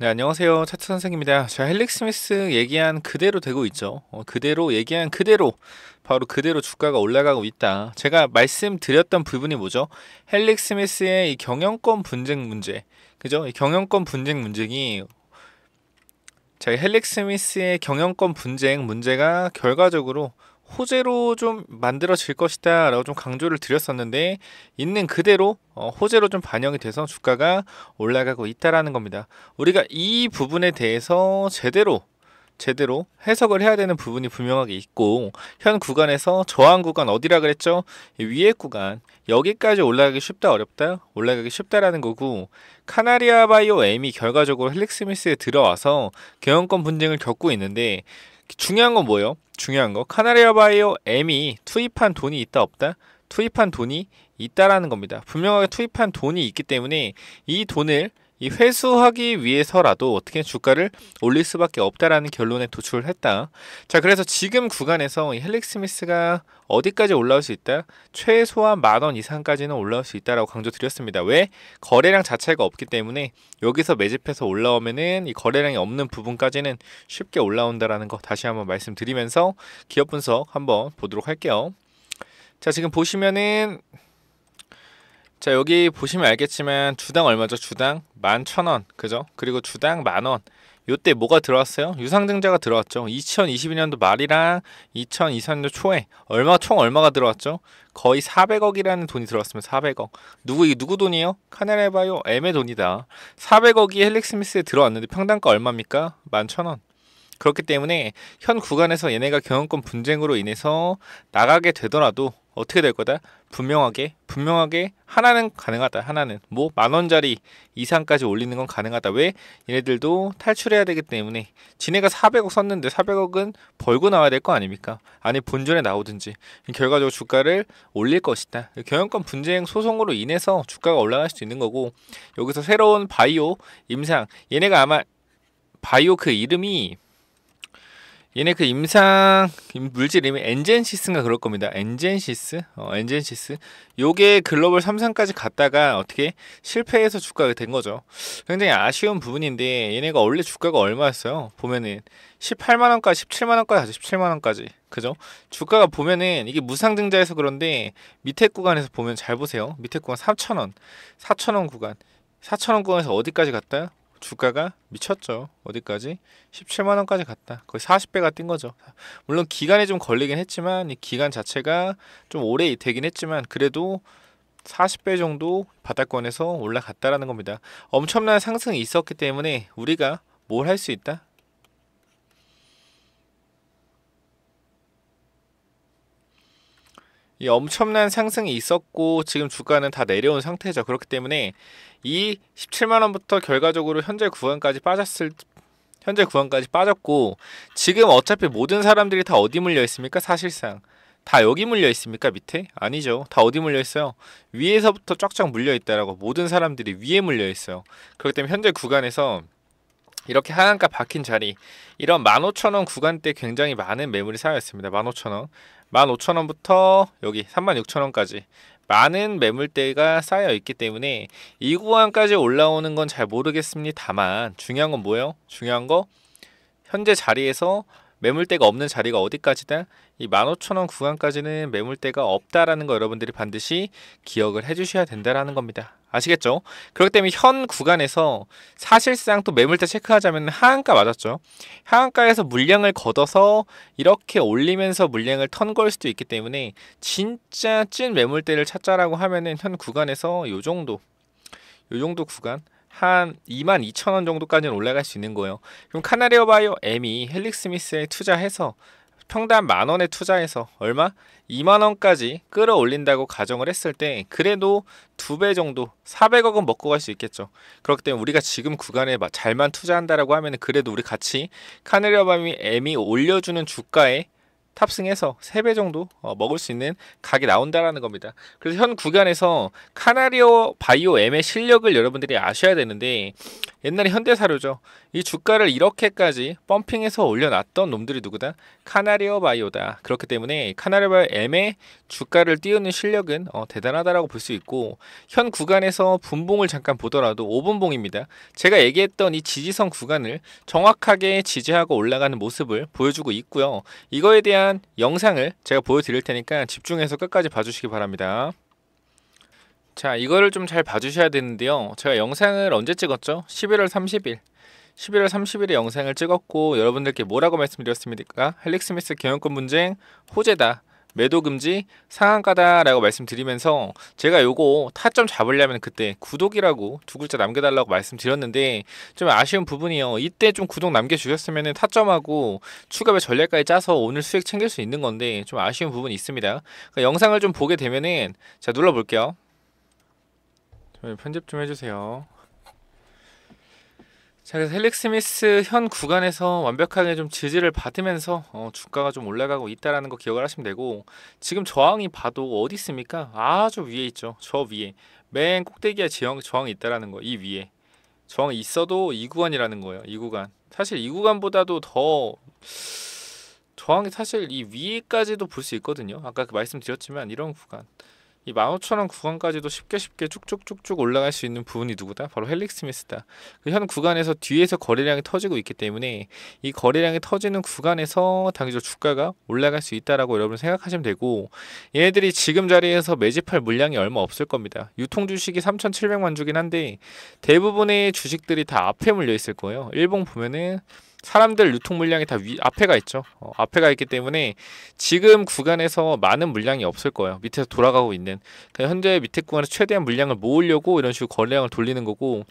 네, 안녕하세요. 차트 선생입니다. 제 헬릭 스미스 얘기한 그대로 되고 있죠. 어, 그대로 얘기한 그대로 바로 그대로 주가가 올라가고 있다. 제가 말씀드렸던 부분이 뭐죠? 헬릭 스미스의 이 경영권 분쟁 문제. 그죠? 이 경영권 분쟁 문제이 제가 헬릭 스미스의 경영권 분쟁 문제가 결과적으로 호재로 좀 만들어질 것이다 라고 좀 강조를 드렸었는데 있는 그대로 어, 호재로 좀 반영이 돼서 주가가 올라가고 있다라는 겁니다. 우리가 이 부분에 대해서 제대로 제대로 해석을 해야 되는 부분이 분명하게 있고 현 구간에서 저항 구간 어디라 그랬죠? 위에 구간 여기까지 올라가기 쉽다 어렵다 올라가기 쉽다라는 거고 카나리아 바이오 M이 결과적으로 헬릭스미스에 들어와서 경영권 분쟁을 겪고 있는데 중요한 건 뭐예요? 중요한 거 카나리아 바이오 M이 투입한 돈이 있다 없다? 투입한 돈이 있다라는 겁니다. 분명하게 투입한 돈이 있기 때문에 이 돈을 이 회수하기 위해서라도 어떻게 주가를 올릴 수밖에 없다라는 결론에 도출 했다. 자, 그래서 지금 구간에서 이 헬릭스미스가 어디까지 올라올 수 있다? 최소한 만 원 이상까지는 올라올 수 있다라고 강조드렸습니다. 왜? 거래량 자체가 없기 때문에 여기서 매집해서 올라오면은 이 거래량이 없는 부분까지는 쉽게 올라온다라는 거 다시 한번 말씀드리면서 기업 분석 한번 보도록 할게요. 자, 지금 보시면은 자 여기 보시면 알겠지만 주당 얼마죠? 주당 1 1 0 0 0원 그죠? 그리고 주당 만원 요때 뭐가 들어왔어요? 유상증자가 들어왔죠. 2022년도 말이랑 2023년도 초에 얼마 총 얼마가 들어왔죠? 거의 400억이라는 돈이 들어왔으면 400억. 누구 이 누구 돈이에요? 카네레바요 M의 돈이다. 400억이 헬릭스미스에 들어왔는데 평당가 얼마입니까? 11,000원. 그렇기 때문에 현 구간에서 얘네가 경영권 분쟁으로 인해서 나가게 되더라도 어떻게 될 거다? 분명하게 분명하게 하나는 가능하다. 하나는 뭐 만 원짜리 이상까지 올리는 건 가능하다. 왜 얘네들도 탈출해야 되기 때문에 지네가 400억 썼는데 400억은 벌고 나와야 될 거 아닙니까? 아니 본전에 나오든지 결과적으로 주가를 올릴 것이다. 경영권 분쟁 소송으로 인해서 주가가 올라갈 수도 있는 거고 여기서 새로운 바이오 임상 얘네가 아마 바이오 그 이름이 얘네 그 임상 물질 이름이 엔젠시스인가 그럴 겁니다. 엔젠시스, 어, 엔젠시스. 요게 글로벌 3상까지 갔다가 어떻게 실패해서 주가가 된 거죠. 굉장히 아쉬운 부분인데 얘네가 원래 주가가 얼마였어요? 보면은 18만 원까지, 17만 원까지 아주 17만 원까지. 그죠? 주가가 보면은 이게 무상증자에서 그런데 밑에 구간에서 보면 잘 보세요. 밑에 구간 4천 원, 4천 원 구간. 4천원 구간에서 어디까지 갔다? 주가가 미쳤죠. 어디까지? 17만 원까지 갔다. 거의 40배가 뛴 거죠. 물론 기간이 좀 걸리긴 했지만 이 기간 자체가 좀 오래 되긴 했지만 그래도 40배 정도 바닥권에서 올라갔다라는 겁니다. 엄청난 상승이 있었기 때문에 우리가 뭘 할 수 있다? 이 엄청난 상승이 있었고 지금 주가는 다 내려온 상태죠. 그렇기 때문에 이 17만 원부터 결과적으로 현재 구간까지 빠졌을 현재 구간까지 빠졌고 지금 어차피 모든 사람들이 다 어디 물려 있습니까? 사실상 다 여기 물려 있습니까? 밑에? 아니죠. 다 어디 물려 있어요? 위에서부터 쫙쫙 물려 있다라고 모든 사람들이 위에 물려 있어요. 그렇기 때문에 현재 구간에서 이렇게 하한가 박힌 자리 이런 15,000원 구간대 굉장히 많은 매물이 쌓여 있습니다. 15,000원. 15,000원부터 여기 36,000원까지 많은 매물대가 쌓여 있기 때문에 이 구간까지 올라오는 건 잘 모르겠습니다만 중요한 건 뭐예요? 중요한 거 현재 자리에서 매물대가 없는 자리가 어디까지다? 이 15,000원 구간까지는 매물대가 없다라는 거 여러분들이 반드시 기억을 해주셔야 된다라는 겁니다. 아시겠죠? 그렇기 때문에 현 구간에서 사실상 또 매물대 체크하자면 하한가 맞았죠. 하한가에서 물량을 걷어서 이렇게 올리면서 물량을 턴 걸 수도 있기 때문에 진짜 찐 매물대를 찾자라고 하면은 현 구간에서 요 정도 요 정도 구간 한 2만 2천 원 정도까지는 올라갈 수 있는 거예요. 그럼 카나리오 바이오 M이 헬릭 스미스에 투자해서 평당 만 원에 투자해서 얼마? 2만 원까지 끌어올린다고 가정을 했을 때 그래도 두 배 정도 400억은 먹고 갈 수 있겠죠. 그렇기 때문에 우리가 지금 구간에 잘만 투자한다라고 하면 그래도 우리 같이 카네리아밤이 M이 올려주는 주가에 탑승해서 3배 정도 어, 먹을 수 있는 각이 나온다라는 겁니다. 그래서 현 구간에서 카나리오 바이오 M의 실력을 여러분들이 아셔야 되는데 옛날에 현대사료죠. 이 주가를 이렇게까지 펌핑해서 올려놨던 놈들이 누구다? 카나리오 바이오다. 그렇기 때문에 카나리오 바이오 M의 주가를 띄우는 실력은 어, 대단하다라고 볼 수 있고 현 구간에서 분봉을 잠깐 보더라도 5분봉입니다. 제가 얘기했던 이 지지선 구간을 정확하게 지지하고 올라가는 모습을 보여주고 있고요. 이거에 대한 자세한 영상을 제가 보여드릴 테니까 집중해서 끝까지 봐주시기 바랍니다. 자 이거를 좀 잘 봐주셔야 되는데요. 제가 영상을 언제 찍었죠? 11월 30일 11월 30일에 영상을 찍었고 여러분들께 뭐라고 말씀드렸습니까? 헬릭스미스 경영권 분쟁 호재다. 매도 금지 상한가다라고 말씀드리면서 제가 요거 타점 잡으려면 그때 구독이라고 두 글자 남겨달라고 말씀드렸는데 좀 아쉬운 부분이요 이때 좀 구독 남겨주셨으면 타점하고 추가 별 전략까지 짜서 오늘 수익 챙길 수 있는 건데 좀 아쉬운 부분이 있습니다 그러니까 영상을 좀 보게 되면은 자 눌러볼게요 편집 좀 해주세요 자, 그래서 헬릭 스미스 현 구간에서 완벽하게 좀 지지를 받으면서 어, 주가가 좀 올라가고 있다라는 거 기억을 하시면 되고 지금 저항이 봐도 어디 있습니까? 아주 위에 있죠. 저 위에 맨 꼭대기에 지형 저항이 있다라는 거. 이 위에 저항이 있어도 이 구간이라는 거예요. 이 구간. 사실 이 구간보다도 더 저항이 사실 이위까지도볼 수 있거든요. 아까 그 말씀드렸지만 이런 구간. 이 15,000원 구간까지도 쉽게 쉽게 쭉쭉쭉쭉 올라갈 수 있는 부분이 누구다? 바로 헬릭스미스다. 그 현 구간에서 뒤에서 거래량이 터지고 있기 때문에 이 거래량이 터지는 구간에서 당기적 주가가 올라갈 수 있다라고 여러분 생각하시면 되고 얘네들이 지금 자리에서 매집할 물량이 얼마 없을 겁니다. 유통 주식이 3,700만 주긴 한데 대부분의 주식들이 다 앞에 물려 있을 거예요. 일봉 보면은 사람들 유통 물량이 다 위, 앞에 가 있죠. 어, 앞에 가 있기 때문에 지금 구간에서 많은 물량이 없을 거예요. 밑에서 돌아가고 있는. 그러니까 현재 밑에 구간에서 최대한 물량을 모으려고 이런 식으로 거래량을 돌리는 거고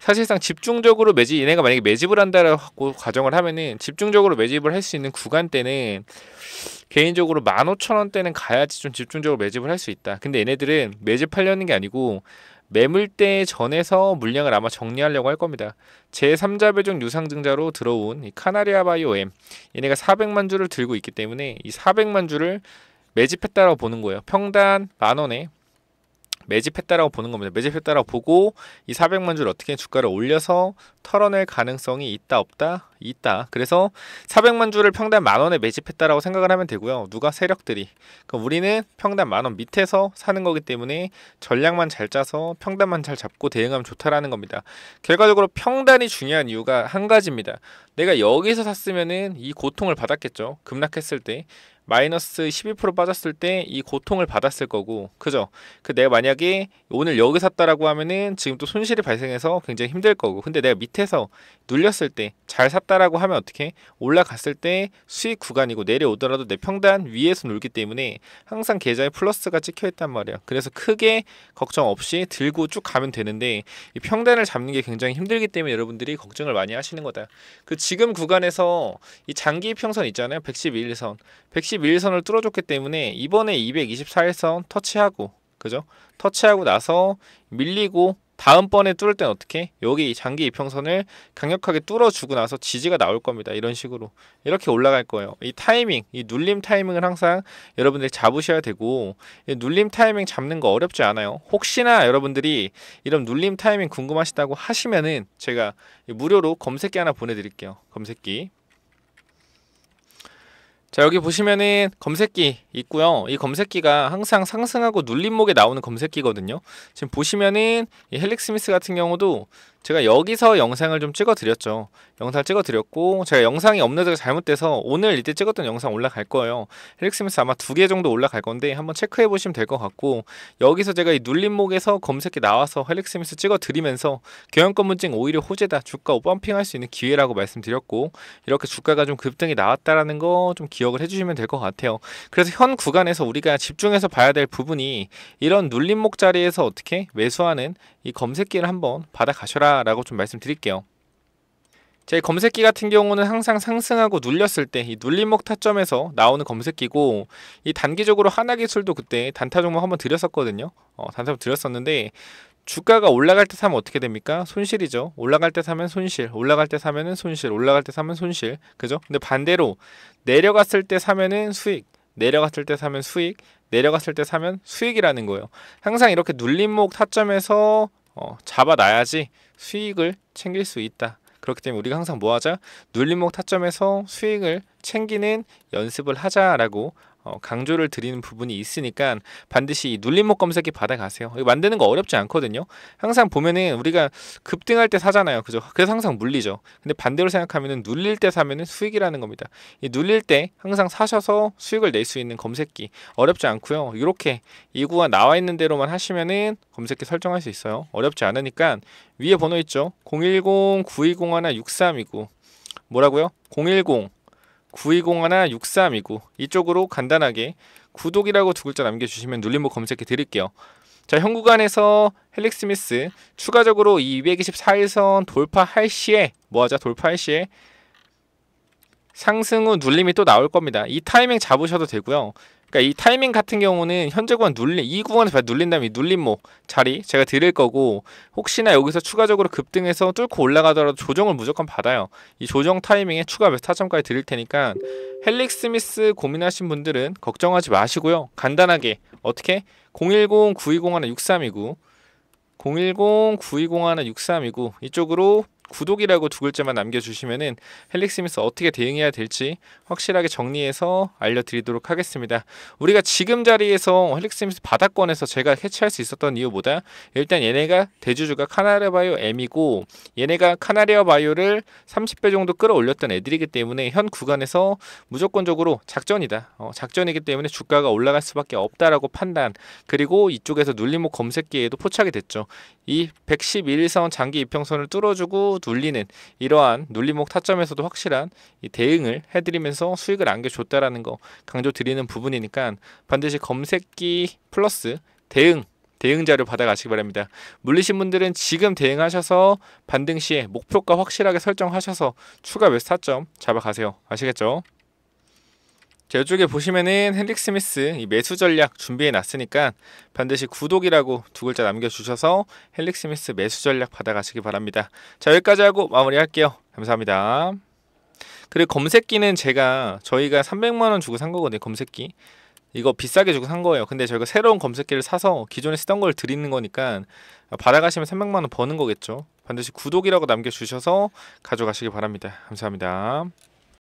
사실상 집중적으로 매집, 얘네가 만약에 매집을 한다고 가정을 하면은 집중적으로 매집을 할 수 있는 구간때는 개인적으로 만 오천 원대는 가야지 좀 집중적으로 매집을 할 수 있다. 근데 얘네들은 매집하려는 게 아니고 매물대 전에서 물량을 아마 정리하려고 할 겁니다. 제3자 배정 유상증자로 들어온 이 카나리아 바이오엠 얘네가 400만 주를 들고 있기 때문에 이 400만 주를 매집했다라고 보는 거예요. 평단 만 원에 매집했다라고 보는 겁니다. 매집했다라고 보고 이 400만 주를 어떻게 주가를 올려서 털어낼 가능성이 있다 없다 있다. 그래서 400만 주를 평단 만 원에 매집했다라고 생각을 하면 되고요. 누가 세력들이 그럼 우리는 평단 만원 밑에서 사는 거기 때문에 전략만 잘 짜서 평단만 잘 잡고 대응하면 좋다라는 겁니다. 결과적으로 평단이 중요한 이유가 한 가지입니다. 내가 여기서 샀으면은 이 고통을 받았겠죠. 급락했을 때 마이너스 12% 빠졌을 때 이 고통을 받았을 거고 그죠? 그 내가 만약에 오늘 여기 샀다라고 하면은 지금 또 손실이 발생해서 굉장히 힘들 거고 근데 내가 밑에서 눌렸을 때 잘 샀다라고 하면 어떻게 올라갔을 때 수익 구간이고 내려오더라도 내 평단 위에서 놀기 때문에 항상 계좌에 플러스가 찍혀 있단 말이야 그래서 크게 걱정 없이 들고 쭉 가면 되는데 이 평단을 잡는 게 굉장히 힘들기 때문에 여러분들이 걱정을 많이 하시는 거다 그 지금 구간에서 이 장기 평선 있잖아요 1 1 1선112 2 1선을 뚫어줬기 때문에 이번에 224일선 터치하고 그죠? 터치하고 나서 밀리고 다음번에 뚫을 땐 어떻게? 여기 장기 이평선을 강력하게 뚫어주고 나서 지지가 나올 겁니다. 이런 식으로 이렇게 올라갈 거예요. 이 타이밍, 이 눌림 타이밍을 항상 여러분들이 잡으셔야 되고 눌림 타이밍 잡는 거 어렵지 않아요. 혹시나 여러분들이 이런 눌림 타이밍 궁금하시다고 하시면은 제가 무료로 검색기 하나 보내드릴게요. 검색기 자 여기 보시면은 검색기 있고요. 이 검색기가 항상 상승하고 눌림목에 나오는 검색기거든요. 지금 보시면은 이 헬릭스미스 같은 경우도 제가 여기서 영상을 좀 찍어드렸죠. 영상을 찍어드렸고 제가 영상이 업로드가 잘못돼서 오늘 이때 찍었던 영상 올라갈 거예요. 헬릭스미스 아마 두 개 정도 올라갈 건데 한번 체크해 보시면 될 것 같고 여기서 제가 이 눌림목에서 검색해 나와서 헬릭스미스 찍어드리면서 경영권문증 오히려 호재다. 주가 오펌핑할 수 있는 기회라고 말씀드렸고 이렇게 주가가 좀 급등이 나왔다라는 거 좀 기억을 해주시면 될 것 같아요. 그래서 현 구간에서 우리가 집중해서 봐야 될 부분이 이런 눌림목 자리에서 어떻게 매수하는 이 검색기를 한번 받아가셔라 라고좀 말씀드릴게요. 제 검색기 같은 경우는 항상 상승하고 눌렸을 때 이 눌림목 타점에서 나오는 검색기고 이 단기적으로 하나기술도 그때 단타 종목 한번 드렸었거든요. 어, 단타 종 드렸었는데 주가가 올라갈 때 사면 어떻게 됩니까? 손실이죠. 올라갈 때 사면 손실, 올라갈 때 사면은 손실, 올라갈 때 사면 손실. 그죠? 근데 반대로 내려갔을 때 사면은 수익, 내려갔을 때 사면 수익, 내려갔을 때 사면 수익이라는 거예요. 항상 이렇게 눌림목 타점에서 어, 잡아놔야지 수익을 챙길 수 있다. 그렇기 때문에 우리가 항상 뭐하자? 눌림목 타점에서 수익을 챙기는 연습을 하자라고 어, 강조를 드리는 부분이 있으니까 반드시 눌림목 검색기 받아가세요. 만드는 거 어렵지 않거든요. 항상 보면은 우리가 급등할 때 사잖아요. 그죠? 그래서 항상 물리죠. 근데 반대로 생각하면은 눌릴 때 사면은 수익이라는 겁니다. 이 눌릴 때 항상 사셔서 수익을 낼 수 있는 검색기 어렵지 않고요. 이렇게 이구가 나와 있는 대로만 하시면은 검색기 설정할 수 있어요. 어렵지 않으니까 위에 번호 있죠? 010 920 1 6329 뭐라고요? 010 9 2 0 1 6329 이쪽으로 간단하게 구독이라고 두 글자 남겨주시면 눌림목 검색해 드릴게요. 자, 현 구간에서 헬릭스미스 추가적으로 이 224일선 돌파할 시에 뭐하자 돌파할 시에 상승 후 눌림이 또 나올 겁니다. 이 타이밍 잡으셔도 되고요. 그러니까 이 타이밍 같은 경우는 현재 구간 눌림 이 구간에서 눌린 다음에 눌림목 자리 제가 드릴 거고 혹시나 여기서 추가적으로 급등해서 뚫고 올라가더라도 조정을 무조건 받아요. 이 조정 타이밍에 추가 매수 타점까지 드릴 테니까 헬릭 스미스 고민하신 분들은 걱정하지 마시고요. 간단하게 어떻게 010 920 1 6329 010 920 1 6329 이쪽으로 구독이라고 두 글자만 남겨주시면은 헬릭스미스 어떻게 대응해야 될지 확실하게 정리해서 알려드리도록 하겠습니다. 우리가 지금 자리에서 헬릭스미스 바닥권에서 제가 해체할 수 있었던 이유보다 일단 얘네가 대주주가 카나리아바이오 M이고 얘네가 카나리아바이오를 30배 정도 끌어올렸던 애들이기 때문에 현 구간에서 무조건적으로 작전이다. 어, 작전이기 때문에 주가가 올라갈 수밖에 없다라고 판단 그리고 이쪽에서 눌림목 검색기에도 포착이 됐죠. 이 111선 장기 입평선을 뚫어주고 서 눌리는 이러한 눌림목 타점에서도 확실한 대응을 해드리면서 수익을 안겨줬다라는 거 강조드리는 부분이니까 반드시 검색기 플러스 대응 대응 자료 받아가시기 바랍니다. 물리신 분들은 지금 대응하셔서 반등 시에 목표가 확실하게 설정하셔서 추가 매수 타점 잡아가세요. 아시겠죠? 자, 쪽에 보시면은 헨릭 스미스 이 매수 전략 준비해 놨으니까 반드시 구독이라고 두 글자 남겨주셔서 헨릭 스미스 매수 전략 받아가시기 바랍니다. 자, 여기까지 하고 마무리할게요. 감사합니다. 그리고 검색기는 제가 저희가 300만원 주고 산 거거든요. 검색기. 이거 비싸게 주고 산 거예요. 근데 저희가 새로운 검색기를 사서 기존에 쓰던 걸 드리는 거니까 받아가시면 300만 원 버는 거겠죠. 반드시 구독이라고 남겨주셔서 가져가시기 바랍니다. 감사합니다.